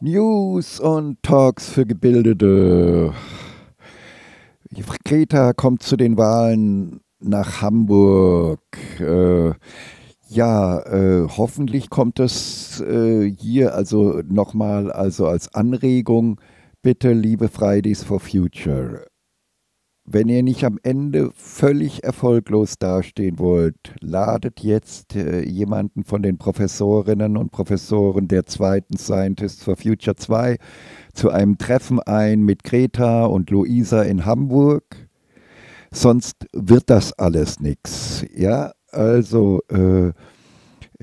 News und Talks für Gebildete. Greta kommt zu den Wahlen nach Hamburg. Äh, ja, äh, hoffentlich kommt das äh, hier also nochmal also als Anregung. Bitte, liebe Fridays for Future, wenn ihr nicht am Ende völlig erfolglos dastehen wollt, ladet jetzt äh, jemanden von den Professorinnen und Professoren der zweiten Scientists for Future 2 zu einem Treffen ein mit Greta und Luisa in Hamburg. Sonst wird das alles nichts. Ja, also, äh,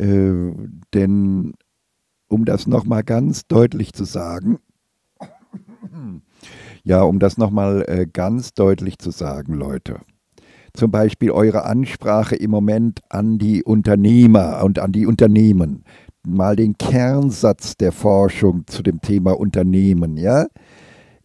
äh, denn um das nochmal ganz deutlich zu sagen, ja, um das nochmal äh, ganz deutlich zu sagen, Leute. Zum Beispiel eure Ansprache im Moment an die Unternehmer und an die Unternehmen. Mal den Kernsatz der Forschung zu dem Thema Unternehmen, ja?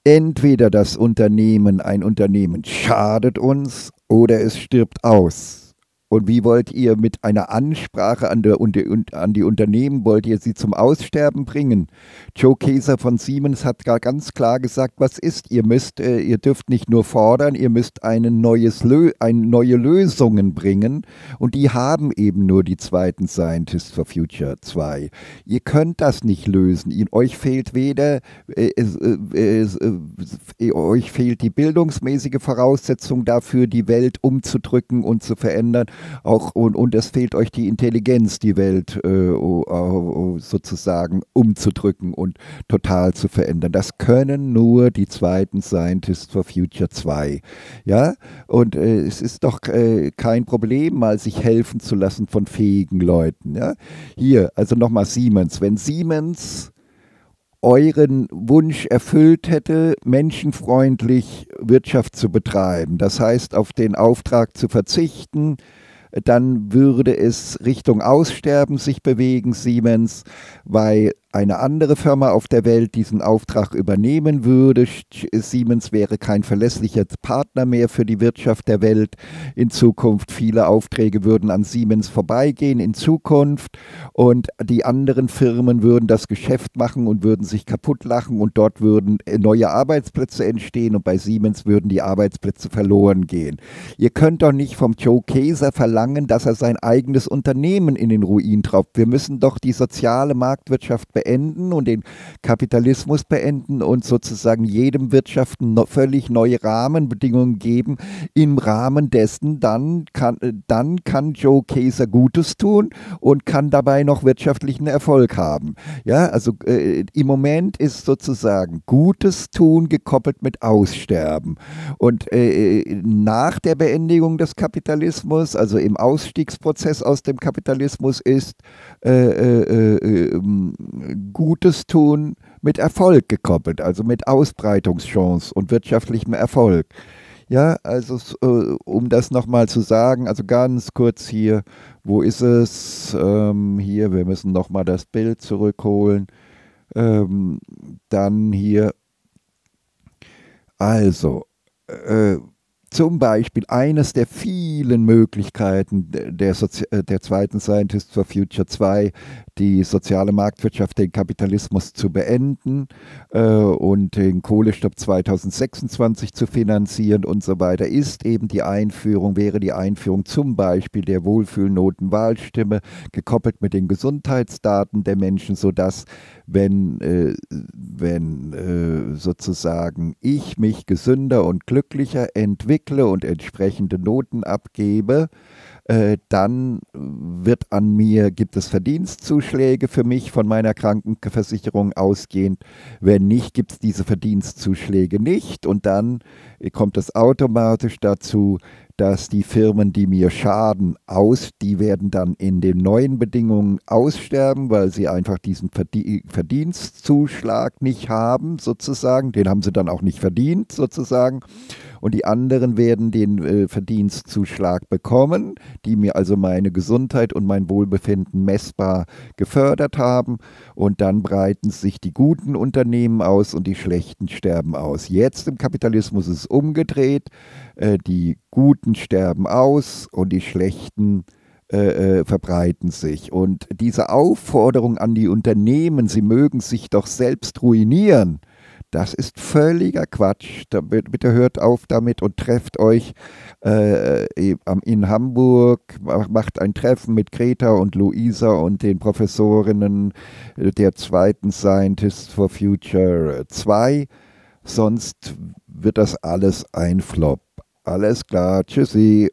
Entweder das Unternehmen, ein Unternehmen schadet uns oder es stirbt aus. Und wie wollt ihr mit einer Ansprache an, der, an, die Unternehmen, wollt ihr sie zum Aussterben bringen? Joe Keser von Siemens hat gar ganz klar gesagt, was ist, ihr müsst, äh, ihr dürft nicht nur fordern, ihr müsst eine, neues Lö neue Lösungen bringen. Und die haben eben nur die zweiten Scientists for Future 2. Ihr könnt das nicht lösen. euch fehlt weder, äh, äh, euch fehlt die bildungsmäßige Voraussetzung dafür, die Welt umzudrücken und zu verändern auch und, und es fehlt euch die Intelligenz, die Welt äh, oh, oh, oh, sozusagen umzudrücken und total zu verändern. Das können nur die zweiten Scientists for Future 2. Ja, und äh, es ist doch äh, kein Problem, mal sich helfen zu lassen von fähigen Leuten. Ja? Hier, also nochmal Siemens. Wenn Siemens euren Wunsch erfüllt hätte, menschenfreundlich Wirtschaft zu betreiben. Das heißt, auf den Auftrag zu verzichten, dann würde es Richtung Aussterben sich bewegen, Siemens, weil eine andere Firma auf der Welt diesen Auftrag übernehmen würde. Siemens wäre kein verlässlicher Partner mehr für die Wirtschaft der Welt in Zukunft. Viele Aufträge würden an Siemens vorbeigehen in Zukunft und die anderen Firmen würden das Geschäft machen und würden sich kaputt lachen und dort würden äh, neue Arbeitsplätze entstehen und bei Siemens würden die Arbeitsplätze verloren gehen. Ihr könnt doch nicht vom Joe Käser verlangen, dass er sein eigenes Unternehmen in den Ruin treibt. Wir müssen doch die soziale Marktwirtschaft beenden und den Kapitalismus beenden und sozusagen jedem Wirtschaften no, völlig neue Rahmenbedingungen geben. Im Rahmen dessen dann kann, äh, dann kann Joe Kaeser Gutes tun und kann dabei noch wirtschaftlichen Erfolg haben. Ja, also äh, im Moment ist sozusagen Gutes tun gekoppelt mit Aussterben. Und äh, nach der Beendigung des Kapitalismus, also im Ausstiegsprozess aus dem Kapitalismus, ist äh, äh, äh, äh Gutes tun mit Erfolg gekoppelt, also mit Ausbreitungschance und wirtschaftlichem Erfolg. Ja, also äh, um das nochmal zu sagen, also ganz kurz hier, wo ist es? Ähm, hier, wir müssen nochmal das Bild zurückholen. Ähm, dann hier, also, äh, zum Beispiel eines der vielen Möglichkeiten der, Sozi äh, der zweiten Scientists for Future 2, die soziale Marktwirtschaft, den Kapitalismus zu beenden äh, und den Kohlestopp 2026 zu finanzieren und so weiter, ist eben die Einführung, wäre die Einführung zum Beispiel der Wohlfühlnotenwahlstimme gekoppelt mit den Gesundheitsdaten der Menschen, sodass, wenn, äh, wenn äh, sozusagen ich mich gesünder und glücklicher entwickle, entwickle und entsprechende Noten abgebe, äh, dann wird an mir, gibt es Verdienstzuschläge für mich von meiner Krankenversicherung ausgehend. Wenn nicht, gibt es diese Verdienstzuschläge nicht. Und dann kommt es automatisch dazu, dass die Firmen, die mir schaden, aus, die werden dann in den neuen Bedingungen aussterben, weil sie einfach diesen Verdienstzuschlag nicht haben, sozusagen. Den haben sie dann auch nicht verdient, sozusagen und die anderen werden den äh, Verdienstzuschlag bekommen, die mir also meine Gesundheit und mein Wohlbefinden messbar gefördert haben und dann breiten sich die guten Unternehmen aus und die schlechten sterben aus. Jetzt im Kapitalismus ist es umgedreht, äh, die guten sterben aus und die schlechten äh, äh, verbreiten sich. Und diese Aufforderung an die Unternehmen, sie mögen sich doch selbst ruinieren, das ist völliger Quatsch. Da, bitte hört auf damit und trefft euch äh, in Hamburg, macht ein Treffen mit Greta und Luisa und den Professorinnen äh, der zweiten Scientists for Future 2. Sonst wird das alles ein Flop. Alles klar, tschüssi.